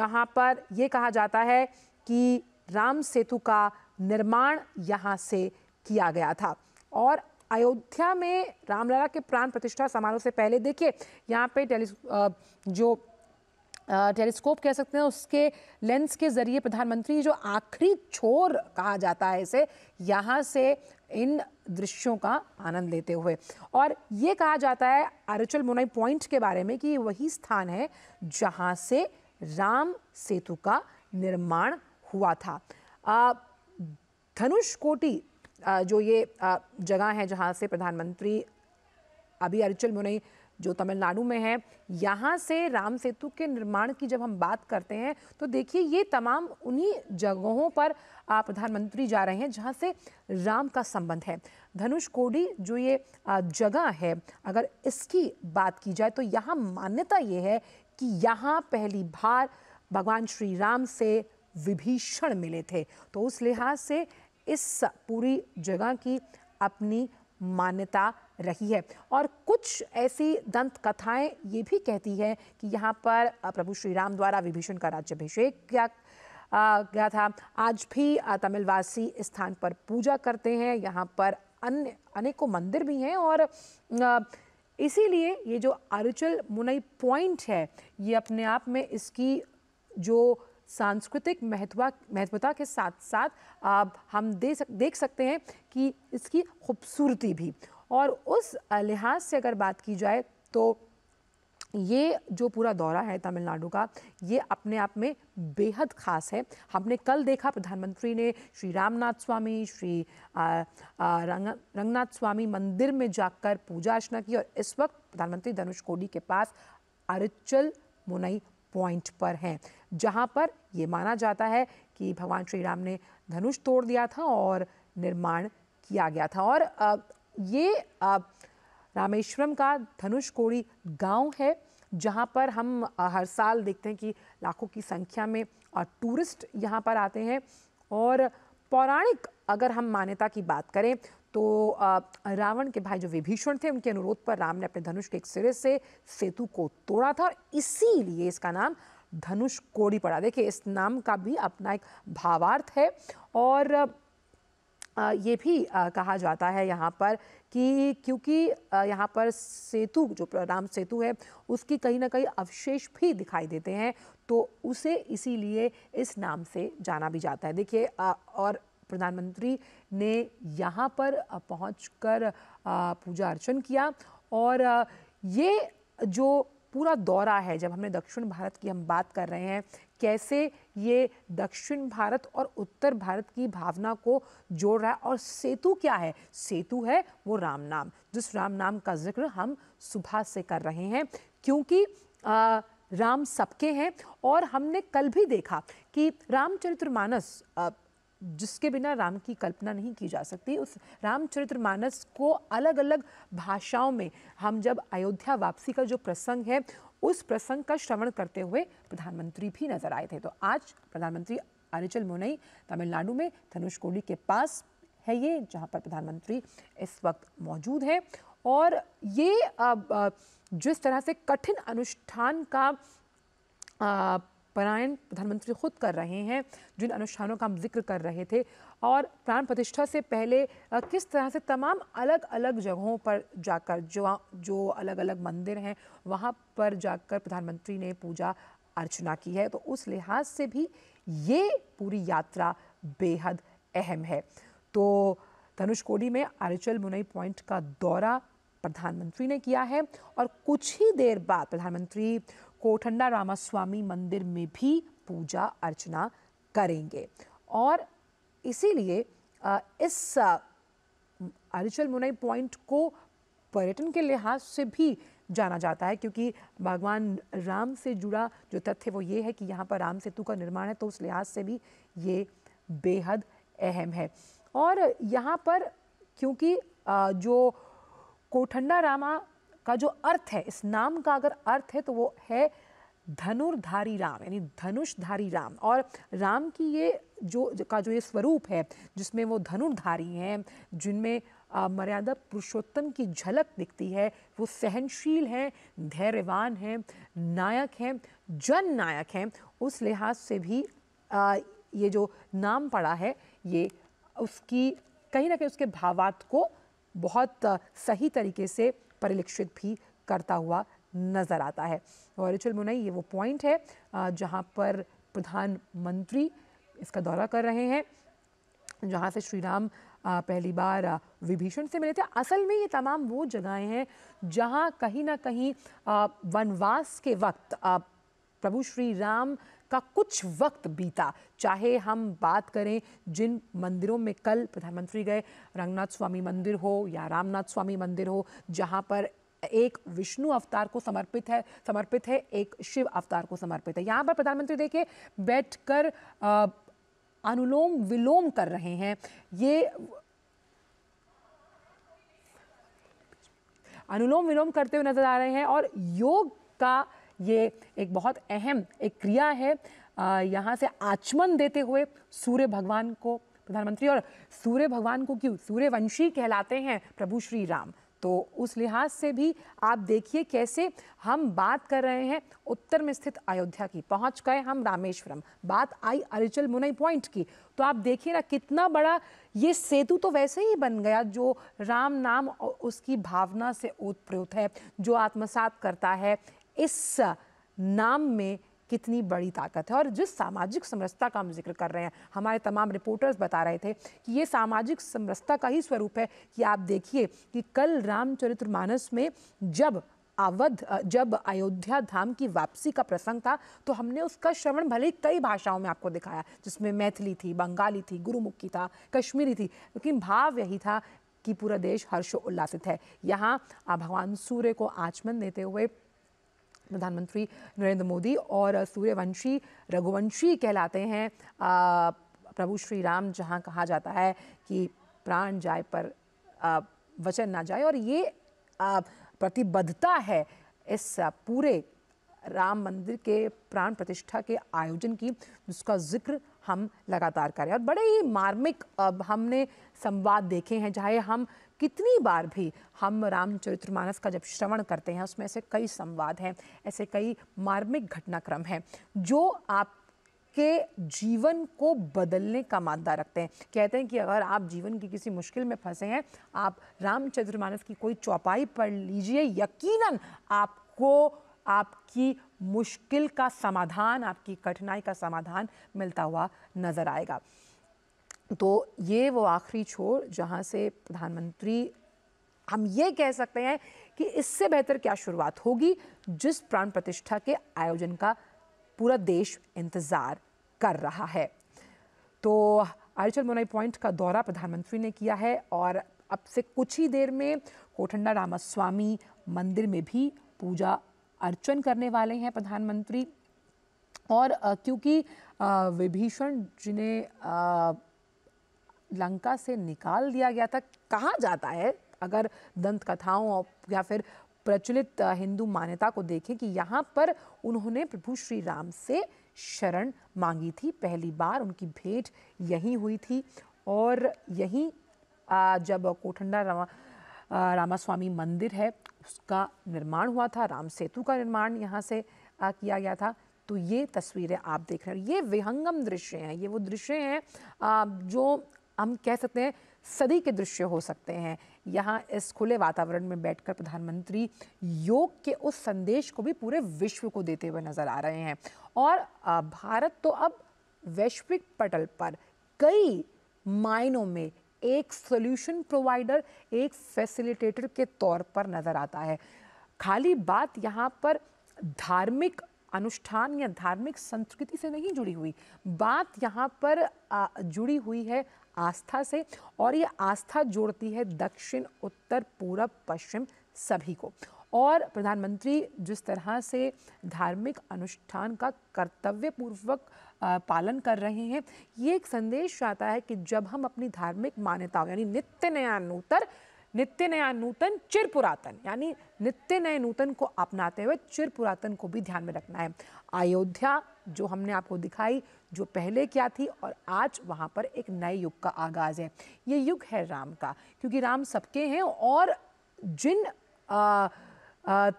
यहाँ पर यह कहा जाता है कि राम सेतु का निर्माण यहाँ से किया गया था और अयोध्या में रामलला के प्राण प्रतिष्ठा समारोह से पहले देखिए यहाँ पे टेली जो टेलीस्कोप कह सकते हैं उसके लेंस के जरिए प्रधानमंत्री जो आखिरी छोर कहा जाता है इसे यहाँ से इन दृश्यों का आनंद लेते हुए और ये कहा जाता है अरुचल मुनाई पॉइंट के बारे में कि वही स्थान है जहाँ से राम सेतु का निर्माण हुआ था धनुष कोटी जो ये जगह है जहाँ से प्रधानमंत्री अभी अरिचल मुनई जो तमिलनाडु में है यहाँ से राम सेतु के निर्माण की जब हम बात करते हैं तो देखिए ये तमाम उन्हीं जगहों पर प्रधानमंत्री जा रहे हैं जहाँ से राम का संबंध है धनुष कोडी जो ये जगह है अगर इसकी बात की जाए तो यहाँ मान्यता ये है कि यहाँ पहली बार भगवान श्री राम से विभीषण मिले थे तो उस लिहाज से इस पूरी जगह की अपनी मान्यता रही है और कुछ ऐसी दंत कथाएं ये भी कहती हैं कि यहाँ पर प्रभु श्री राम द्वारा विभीषण का राज्यभिषेक किया गया था आज भी तमिलवासी स्थान पर पूजा करते हैं यहाँ पर अन्य अनेकों मंदिर भी हैं और इसीलिए ये जो अरुचल मुनई पॉइंट है ये अपने आप में इसकी जो सांस्कृतिक महत्वा महत्वता के साथ साथ आप हम दे सक देख सकते हैं कि इसकी खूबसूरती भी और उस लिहाज से अगर बात की जाए तो ये जो पूरा दौरा है तमिलनाडु का ये अपने आप में बेहद ख़ास है हमने कल देखा प्रधानमंत्री ने श्री रामनाथ स्वामी श्री रंग रंगनाथ स्वामी मंदिर में जाकर पूजा अर्चना की और इस वक्त प्रधानमंत्री धनुष कोडी के पास अरुचल मुनई पॉइंट पर हैं जहां पर ये माना जाता है कि भगवान श्री राम ने धनुष तोड़ दिया था और निर्माण किया गया था और आ, ये रामेश्वरम का धनुष कोड़ी गाँव है जहाँ पर हम हर साल देखते हैं कि लाखों की संख्या में टूरिस्ट यहाँ पर आते हैं और पौराणिक अगर हम मान्यता की बात करें तो रावण के भाई जो विभीषण थे उनके अनुरोध पर राम ने अपने धनुष के एक सिरे से सेतु को तोड़ा था और इसीलिए इसका नाम धनुष कोड़ी पड़ा देखिए इस नाम का भी अपना एक भावार्थ है और ये भी कहा जाता है यहाँ पर कि क्योंकि यहाँ पर सेतु जो राम सेतु है उसकी कहीं ना कहीं अवशेष भी दिखाई देते हैं तो उसे इसीलिए इस नाम से जाना भी जाता है देखिए और प्रधानमंत्री ने यहाँ पर पहुँच पूजा अर्चन किया और ये जो पूरा दौरा है जब हमने दक्षिण भारत की हम बात कर रहे हैं कैसे ये दक्षिण भारत और उत्तर भारत की भावना को जोड़ रहा है और सेतु क्या है सेतु है वो राम नाम जिस राम नाम का जिक्र हम सुबह से कर रहे हैं क्योंकि आ, राम सबके हैं और हमने कल भी देखा कि रामचरितमानस जिसके बिना राम की कल्पना नहीं की जा सकती उस रामचरितमानस को अलग अलग भाषाओं में हम जब अयोध्या वापसी का जो प्रसंग है उस प्रसंग का श्रवण करते हुए प्रधानमंत्री भी नजर आए थे तो आज प्रधानमंत्री अरिचल मुनई तमिलनाडु में धनुषकोडी के पास है ये जहाँ पर प्रधानमंत्री इस वक्त मौजूद हैं और ये जिस तरह से कठिन अनुष्ठान का परायण प्रधानमंत्री खुद कर रहे हैं जिन अनुष्ठानों का हम जिक्र कर रहे थे और प्राण प्रतिष्ठा से पहले किस तरह से तमाम अलग अलग जगहों पर जाकर जो जो अलग अलग मंदिर हैं वहाँ पर जाकर प्रधानमंत्री ने पूजा अर्चना की है तो उस लिहाज से भी ये पूरी यात्रा बेहद अहम है तो धनुष कोडी में आरचल मुनई पॉइंट का दौरा प्रधानमंत्री ने किया है और कुछ ही देर बाद प्रधानमंत्री कोठंडा रामास्वामी मंदिर में भी पूजा अर्चना करेंगे और इसीलिए इस अरिचल मुनई पॉइंट को पर्यटन के लिहाज से भी जाना जाता है क्योंकि भगवान राम से जुड़ा जो तथ्य वो ये है कि यहाँ पर राम सेतु का निर्माण है तो उस लिहाज से भी ये बेहद अहम है और यहाँ पर क्योंकि जो कोठंडा रामा का जो अर्थ है इस नाम का अगर अर्थ है तो वो है धनुर्धारी राम यानी धनुषधारी राम और राम की ये जो का जो ये स्वरूप है जिसमें वो धनुर्धारी हैं जिनमें मर्यादा पुरुषोत्तम की झलक दिखती है वो सहनशील हैं धैर्यवान हैं नायक हैं जन नायक हैं उस लिहाज से भी आ, ये जो नाम पड़ा है ये उसकी कहीं ना कहीं उसके भावात को बहुत सही तरीके से परिलक्षित भी करता हुआ नज़र आता है और वॉरिचल मुनई ये वो पॉइंट है जहाँ पर प्रधानमंत्री इसका दौरा कर रहे हैं जहाँ से श्री राम पहली बार विभीषण से मिले थे असल में ये तमाम वो जगहें हैं जहाँ कहीं ना कहीं वनवास के वक्त प्रभु श्री राम का कुछ वक्त बीता चाहे हम बात करें जिन मंदिरों में कल प्रधानमंत्री गए रंगनाथ स्वामी मंदिर हो या रामनाथ स्वामी मंदिर हो जहाँ पर एक विष्णु अवतार को समर्पित है समर्पित है एक शिव अवतार को समर्पित है यहाँ पर प्रधानमंत्री देखिए बैठकर अनुलोम विलोम कर रहे हैं ये अनुलोम विलोम करते हुए नजर आ रहे हैं और योग का ये एक बहुत अहम एक क्रिया है यहाँ से आचमन देते हुए सूर्य भगवान को प्रधानमंत्री और सूर्य भगवान को क्यों सूर्यवंशी कहलाते हैं प्रभु श्री राम तो उस लिहाज से भी आप देखिए कैसे हम बात कर रहे हैं उत्तर में स्थित अयोध्या की पहुंच गए हम रामेश्वरम बात आई अरिचल मुनई पॉइंट की तो आप देखिए ना कितना बड़ा ये सेतु तो वैसे ही बन गया जो राम नाम और उसकी भावना से ओतप्रोत है जो आत्मसात करता है इस नाम में कितनी बड़ी ताकत है और जिस सामाजिक समरसता का हम जिक्र कर रहे हैं हमारे तमाम रिपोर्टर्स बता रहे थे कि ये सामाजिक समरसता का ही स्वरूप है कि आप देखिए कि कल रामचरित्र मानस में जब अवध जब अयोध्या धाम की वापसी का प्रसंग था तो हमने उसका श्रवण भले कई भाषाओं में आपको दिखाया जिसमें मैथिली थी बंगाली थी गुरुमुखी था कश्मीरी थी लेकिन भाव यही था कि पूरा देश हर्षोल्लासित है यहाँ भगवान सूर्य को आचमन देते हुए प्रधानमंत्री नरेंद्र मोदी और सूर्यवंशी रघुवंशी कहलाते हैं प्रभु श्री राम जहाँ कहा जाता है कि प्राण जाए पर वचन ना जाए और ये प्रतिबद्धता है इस पूरे राम मंदिर के प्राण प्रतिष्ठा के आयोजन की जिसका जिक्र हम लगातार करें और बड़े ही मार्मिक अब हमने संवाद देखे हैं चाहे हम कितनी बार भी हम रामचरितमानस का जब श्रवण करते हैं उसमें ऐसे कई संवाद हैं ऐसे कई मार्मिक घटनाक्रम हैं जो आप के जीवन को बदलने का मादा रखते हैं कहते हैं कि अगर आप जीवन की किसी मुश्किल में फंसे हैं आप रामचरितमानस की कोई चौपाई पढ़ लीजिए यकीनन आपको आपकी मुश्किल का समाधान आपकी कठिनाई का समाधान मिलता हुआ नज़र आएगा तो ये वो आखिरी छोर जहाँ से प्रधानमंत्री हम ये कह सकते हैं कि इससे बेहतर क्या शुरुआत होगी जिस प्राण प्रतिष्ठा के आयोजन का पूरा देश इंतज़ार कर रहा है तो आर्चल मोनाई पॉइंट का दौरा प्रधानमंत्री ने किया है और अब से कुछ ही देर में कोठंडा रामास्वामी मंदिर में भी पूजा अर्चन करने वाले हैं प्रधानमंत्री और क्योंकि विभीषण जी ने लंका से निकाल दिया गया था कहा जाता है अगर दंत कथाओं या फिर प्रचलित हिंदू मान्यता को देखें कि यहाँ पर उन्होंने प्रभु श्री राम से शरण मांगी थी पहली बार उनकी भेंट यहीं हुई थी और यहीं जब कोठंडा रामा रामास्वामी मंदिर है उसका निर्माण हुआ था राम सेतु का निर्माण यहाँ से किया गया था तो ये तस्वीरें आप देख रहे हैं ये विहंगम दृश्य हैं ये वो दृश्य हैं जो हम कह सकते हैं सदी के दृश्य हो सकते हैं यहाँ इस खुले वातावरण में बैठकर प्रधानमंत्री योग के उस संदेश को भी पूरे विश्व को देते हुए नज़र आ रहे हैं और भारत तो अब वैश्विक पटल पर कई मायनों में एक सोल्यूशन प्रोवाइडर एक फैसिलिटेटर के तौर पर नज़र आता है खाली बात यहाँ पर धार्मिक अनुष्ठान या धार्मिक संस्कृति से नहीं जुड़ी हुई बात यहाँ पर जुड़ी हुई है आस्था से और ये आस्था जोड़ती है दक्षिण उत्तर पूर्व पश्चिम सभी को और प्रधानमंत्री जिस तरह से धार्मिक अनुष्ठान का कर्तव्य पूर्वक पालन कर रहे हैं ये एक संदेश आता है कि जब हम अपनी धार्मिक मान्यताओं यानी नित्य नया नूतन नित्य नया नूतन चिर पुरातन यानी नित्य नए नूतन को अपनाते हुए चिर पुरातन को भी ध्यान में रखना है अयोध्या जो हमने आपको दिखाई जो पहले क्या थी और आज वहाँ पर एक नए युग का आगाज़ है ये युग है राम का क्योंकि राम सबके हैं और जिन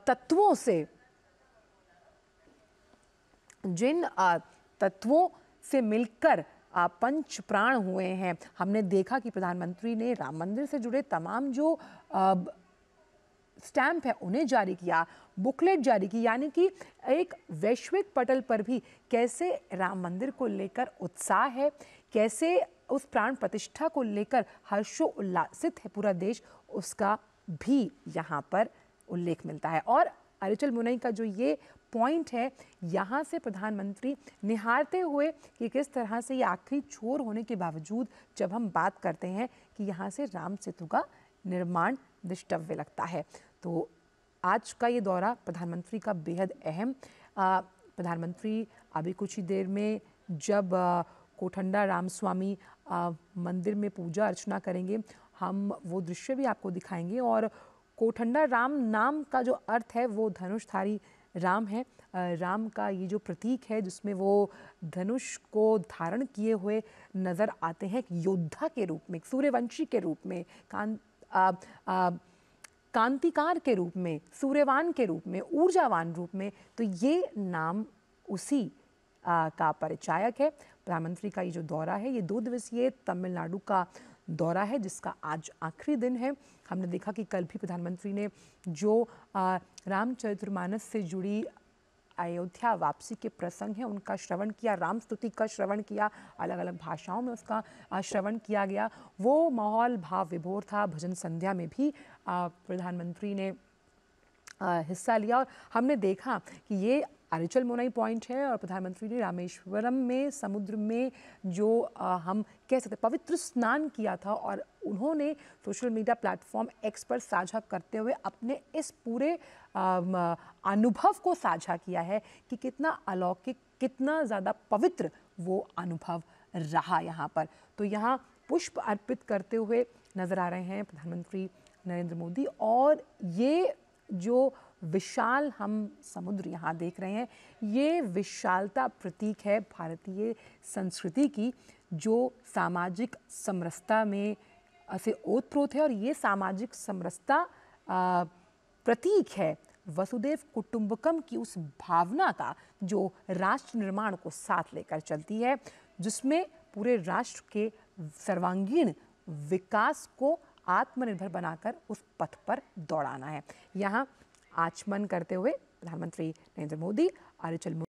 तत्वों से जिन तत्वों से मिलकर पंच प्राण हुए हैं हमने देखा कि प्रधानमंत्री ने राम मंदिर से जुड़े तमाम जो स्टैम्प है उन्हें जारी किया बुकलेट जारी की यानी कि एक वैश्विक पटल पर भी कैसे राम मंदिर को लेकर उत्साह है कैसे उस प्राण प्रतिष्ठा को लेकर हर्षो उल्लासित है पूरा देश उसका भी यहाँ पर उल्लेख मिलता है और अरिचल मुनई का जो ये पॉइंट है यहाँ से प्रधानमंत्री निहारते हुए कि किस तरह से ये आखिरी छोर होने के बावजूद जब हम बात करते हैं कि यहाँ से राम सेतु का निर्माण दृष्टव्य लगता है तो आज का ये दौरा प्रधानमंत्री का बेहद अहम प्रधानमंत्री अभी कुछ ही देर में जब कोठंडा रामस्वामी मंदिर में पूजा अर्चना करेंगे हम वो दृश्य भी आपको दिखाएंगे और कोठंडा राम नाम का जो अर्थ है वो धनुषधारी राम है राम का ये जो प्रतीक है जिसमें वो धनुष को धारण किए हुए नज़र आते हैं एक योद्धा के रूप में सूर्यवंशी के रूप में कान आ, आ, कांतिकार के रूप में सूर्यवान के रूप में ऊर्जावान रूप में तो ये नाम उसी आ, का परिचायक है प्रधानमंत्री का ये जो दौरा है ये दो दिवसीय तमिलनाडु का दौरा है जिसका आज आखिरी दिन है हमने देखा कि कल भी प्रधानमंत्री ने जो रामचरितमानस से जुड़ी अयोध्या वापसी के प्रसंग हैं उनका श्रवण किया राम स्तुति का श्रवण किया अलग अलग भाषाओं में उसका श्रवण किया गया वो माहौल भाव विभोर था भजन संध्या में भी प्रधानमंत्री ने हिस्सा लिया और हमने देखा कि ये आरिचल मोनाई पॉइंट है और प्रधानमंत्री ने रामेश्वरम में समुद्र में जो आ, हम कह सकते पवित्र स्नान किया था और उन्होंने सोशल मीडिया प्लेटफॉर्म एक्स पर साझा करते हुए अपने इस पूरे अनुभव को साझा किया है कि कितना अलौकिक कितना ज़्यादा पवित्र वो अनुभव रहा यहाँ पर तो यहाँ पुष्प अर्पित करते हुए नज़र आ रहे हैं प्रधानमंत्री नरेंद्र मोदी और ये जो विशाल हम समुद्र यहाँ देख रहे हैं ये विशालता प्रतीक है भारतीय संस्कृति की जो सामाजिक समरसता में से ओतप्रोत है और ये सामाजिक समरसता प्रतीक है वसुदेव कुटुंबकम की उस भावना का जो राष्ट्र निर्माण को साथ लेकर चलती है जिसमें पूरे राष्ट्र के सर्वांगीण विकास को आत्मनिर्भर बनाकर उस पथ पर दौड़ाना है यहाँ आचमन करते हुए प्रधानमंत्री नरेंद्र मोदी अरुणाचल